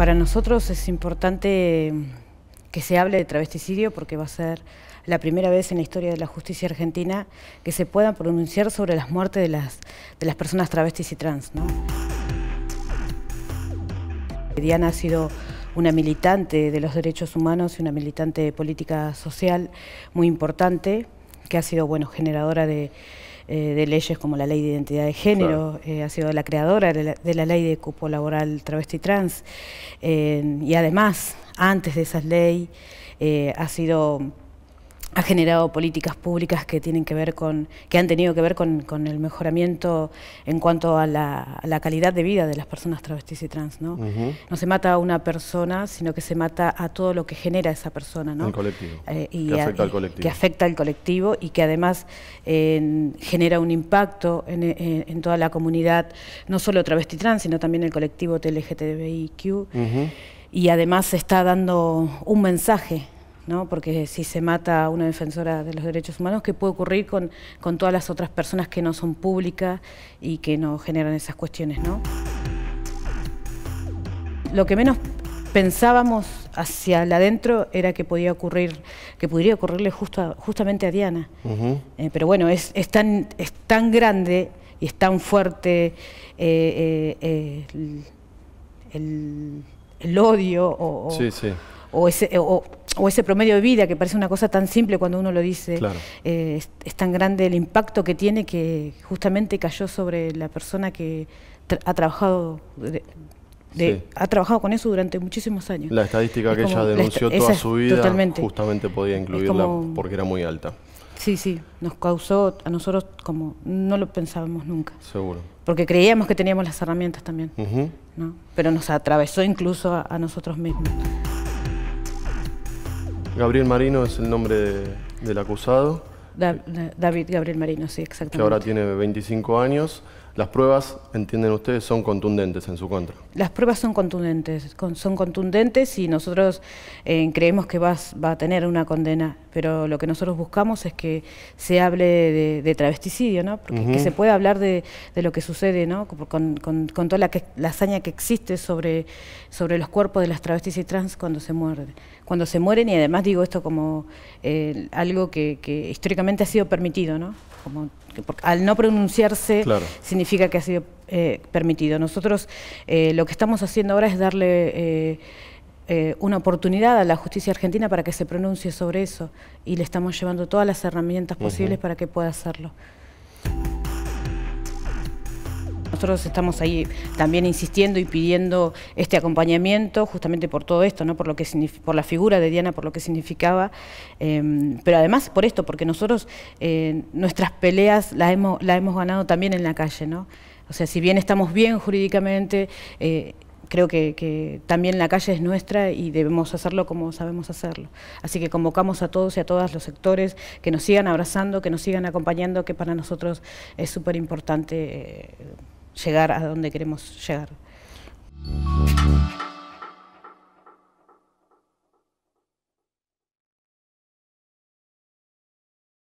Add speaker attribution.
Speaker 1: Para nosotros es importante que se hable de travesticidio porque va a ser la primera vez en la historia de la justicia argentina que se puedan pronunciar sobre las muertes de las, personas travestis y trans. ¿no? Diana ha sido una militante de los derechos humanos y una militante de política social muy importante que ha sido generadora eh, de, leyes como la ley de identidad de género, eh, ha sido la creadora de la, ley de cupo laboral travesti trans, eh, y además, antes de esa ley, ha sido ha generado políticas públicas que tienen que ver con, que han tenido que ver con, el mejoramiento en cuanto a la, calidad de vida de las personas travestis y trans, ¿no? No se mata a una persona, sino que se mata a todo lo que genera esa persona, ¿no? El colectivo. Eh, que afecta al colectivo. Que afecta al colectivo y que además eh, genera un impacto en, toda la comunidad, no solo travesti trans, sino también el colectivo TLGTBIQ. Y además se está dando un mensaje ¿no? porque si se mata a una defensora de los derechos humanos, ¿qué puede ocurrir con, todas las otras personas que no son públicas y que no generan esas cuestiones? ¿no? Lo que menos pensábamos hacia adentro era que podía ocurrir, que podría ocurrirle justo justamente a Diana. Eh, pero bueno, es, tan, es tan grande y es tan fuerte eh, eh, el, odio sí, sí o ese, o, ese promedio de vida, que parece una cosa tan simple cuando uno lo dice, eh, es, tan grande el impacto que tiene que justamente cayó sobre la persona que ha trabajado. Ha trabajado con eso durante muchísimos años. La estadística que ella denunció toda su vida justamente podía incluirla porque era muy alta. Sí, sí, nos causó a nosotros como no lo pensábamos nunca. Seguro. Porque creíamos que teníamos las herramientas también, pero nos atravesó incluso a nosotros mismos. Gabriel Marino es el nombre del acusado. David Gabriel Marino, sí, exactamente. Que ahora tiene 25 años. Las pruebas, entienden ustedes, son contundentes en su contra. Las pruebas son contundentes, son contundentes y nosotros eh, creemos que vas, va a tener una condena, pero lo que nosotros buscamos es que se hable de, travesticidio, ¿no? Porque, Que se pueda hablar de, lo que sucede, ¿no? Con, toda la, hazaña que existe sobre, sobre los cuerpos de las travestis y trans cuando se mueren. Cuando se mueren, y además digo esto como eh, algo que, históricamente ha sido permitido, ¿no? al no pronunciarse significa que ha sido eh, permitido. Nosotros eh, lo que estamos haciendo ahora es darle eh, una oportunidad a la justicia argentina para que se pronuncie sobre eso y le estamos llevando todas las herramientas posibles para que pueda hacerlo nosotros estamos ahí también insistiendo y pidiendo este acompañamiento justamente por todo esto, ¿no? por, lo que, por la figura de Diana, por lo que significaba, em, pero además por esto, porque nosotros eh, nuestras peleas las hemos, ganado también en la calle. ¿no? O sea, si bien estamos bien jurídicamente, eh, creo que, también la calle es nuestra y debemos hacerlo como sabemos hacerlo. Así que convocamos a todos y a todas los sectores que nos sigan abrazando, que nos sigan acompañando, que para nosotros es súper importante. Eh, llegar a donde queremos llegar.